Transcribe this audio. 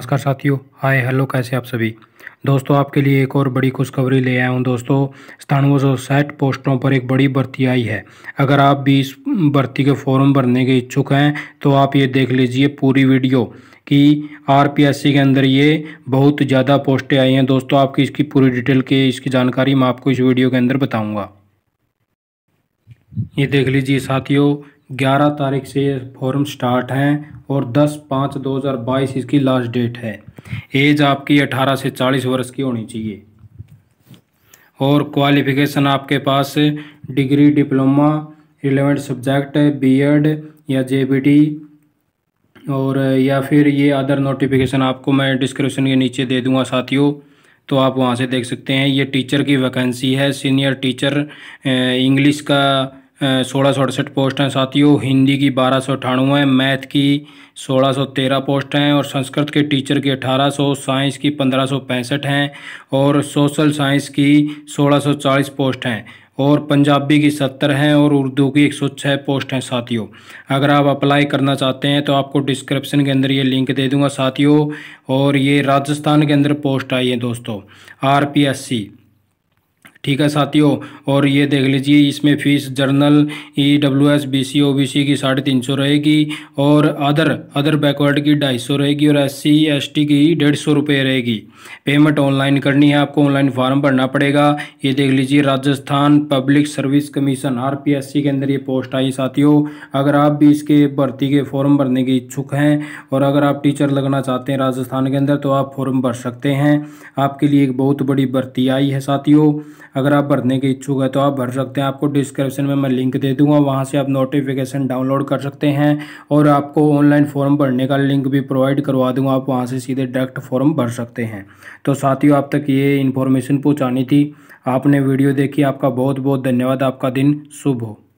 नमस्कार साथियों hi hello कैसे आप सभी दोस्तों आपके लिए एक और बड़ी खुशखबरी ले आया हूँ दोस्तों सतानवे सौ साठ पोस्टों पर एक बड़ी भर्ती आई है अगर आप भी इस भर्ती के फॉर्म भरने के इच्छुक हैं तो आप ये देख लीजिए पूरी वीडियो कि आरपीएससी के अंदर ये बहुत ज़्यादा पोस्टें आई हैं दोस्तों आपकी इसकी पूरी डिटेल की इसकी जानकारी मैं आपको इस वीडियो के अंदर बताऊँगा ये देख लीजिए साथियों ग्यारह तारीख से फॉर्म स्टार्ट हैं और दस पाँच दो हज़ार बाईस इसकी लास्ट डेट है एज आपकी अठारह से चालीस वर्ष की होनी चाहिए और क्वालिफिकेशन आपके पास degree diploma relevant subject BEd या जेबीटी और या फिर ये अदर नोटिफिकेशन आपको मैं डिस्क्रिप्शन के नीचे दे दूंगा साथियों तो आप वहाँ से देख सकते हैं ये टीचर की वैकेंसी है सीनियर टीचर इंग्लिश का सोलह सौ अड़सठ पोस्ट हैं साथियों हिंदी की बारह सौ अठानवे मैथ की सोलह सौ तेरह पोस्ट हैं और संस्कृत के टीचर की अठारह सौ साइंस की पंद्रह सौ पैंसठ हैं और सोशल साइंस की सोलह सौ चालीस पोस्ट हैं और पंजाबी की सत्तर हैं और उर्दू की एक सौ छः पोस्ट हैं साथियों अगर आप अप्लाई करना चाहते हैं तो आपको डिस्क्रिप्शन के अंदर ये लिंक दे दूंगा साथियों और ये राजस्थान के अंदर पोस्ट आई है दोस्तों आर पी एस सी ठीक है साथियों और ये देख लीजिए इसमें fees general E W S B C O B C की साढ़े तीन सौ रहेगी और अदर अदर बैकवर्ड की ढाई सौ रहेगी और एस सी एस टी की डेढ़ सौ रुपये रहेगी पेमेंट ऑनलाइन करनी है आपको ऑनलाइन फॉर्म भरना पड़ेगा ये देख लीजिए Rajasthan public service commission R P S C के अंदर ये पोस्ट आई साथियों अगर आप भी इसके भर्ती के फॉर्म भरने के इच्छुक हैं और अगर आप टीचर लगना चाहते हैं राजस्थान के अंदर तो आप फॉर्म भर सकते हैं आपके लिए एक बहुत बड़ी भर्ती आई है साथियों अगर आप भरने के इच्छुक है तो आप भर सकते हैं आपको डिस्क्रिप्शन में मैं लिंक दे दूंगा वहाँ से आप नोटिफिकेशन डाउनलोड कर सकते हैं और आपको ऑनलाइन फॉर्म भरने का लिंक भी प्रोवाइड करवा दूँगा आप वहाँ से सीधे डायरेक्ट फॉर्म भर सकते हैं तो साथियों आप तक ये इन्फॉर्मेशन पहुँचानी थी आपने वीडियो देखी आपका बहुत बहुत धन्यवाद आपका दिन शुभ हो